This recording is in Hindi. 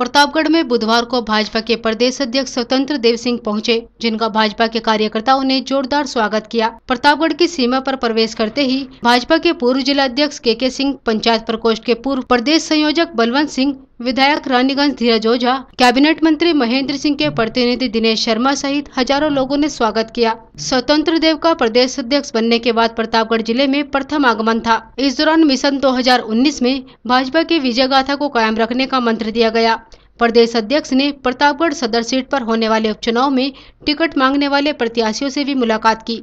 प्रतापगढ़ में बुधवार को भाजपा के प्रदेश अध्यक्ष स्वतंत्र देव सिंह पहुंचे जिनका भाजपा के कार्यकर्ताओं ने जोरदार स्वागत किया प्रतापगढ़ की सीमा पर प्रवेश करते ही भाजपा के पूर्व जिला अध्यक्ष के के सिंह पंचायत प्रकोष्ठ के पूर्व प्रदेश संयोजक बलवंत सिंह विधायक रानीगंज धीरज ओझा कैबिनेट मंत्री महेंद्र सिंह के प्रतिनिधि दिनेश शर्मा सहित हजारों लोगों ने स्वागत किया स्वतंत्र देव का प्रदेश अध्यक्ष बनने के बाद प्रतापगढ़ जिले में प्रथम आगमन था इस दौरान मिशन 2019 में भाजपा की विजय गाथा को कायम रखने का मंत्र दिया गया प्रदेश अध्यक्ष ने प्रतापगढ़ सदर सीट पर होने वाले उपचुनाव में टिकट मांगने वाले प्रत्याशियों से भी मुलाकात की